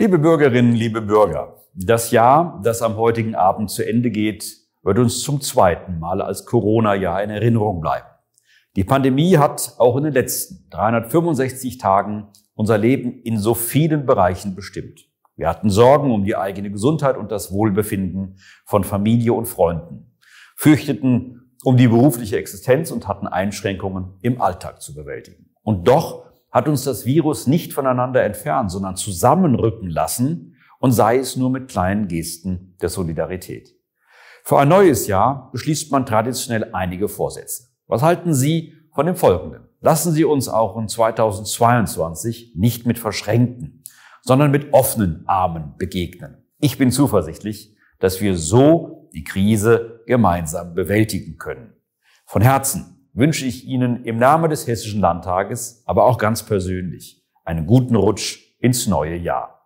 Liebe Bürgerinnen, liebe Bürger, das Jahr, das am heutigen Abend zu Ende geht, wird uns zum zweiten Mal als Corona-Jahr in Erinnerung bleiben. Die Pandemie hat auch in den letzten 365 Tagen unser Leben in so vielen Bereichen bestimmt. Wir hatten Sorgen um die eigene Gesundheit und das Wohlbefinden von Familie und Freunden, fürchteten um die berufliche Existenz und hatten Einschränkungen im Alltag zu bewältigen. Und doch hat uns das Virus nicht voneinander entfernt, sondern zusammenrücken lassen und sei es nur mit kleinen Gesten der Solidarität. Für ein neues Jahr beschließt man traditionell einige Vorsätze. Was halten Sie von dem Folgenden? Lassen Sie uns auch in 2022 nicht mit verschränkten, sondern mit offenen Armen begegnen. Ich bin zuversichtlich, dass wir so die Krise gemeinsam bewältigen können. Von Herzen wünsche ich Ihnen im Namen des Hessischen Landtages, aber auch ganz persönlich einen guten Rutsch ins neue Jahr.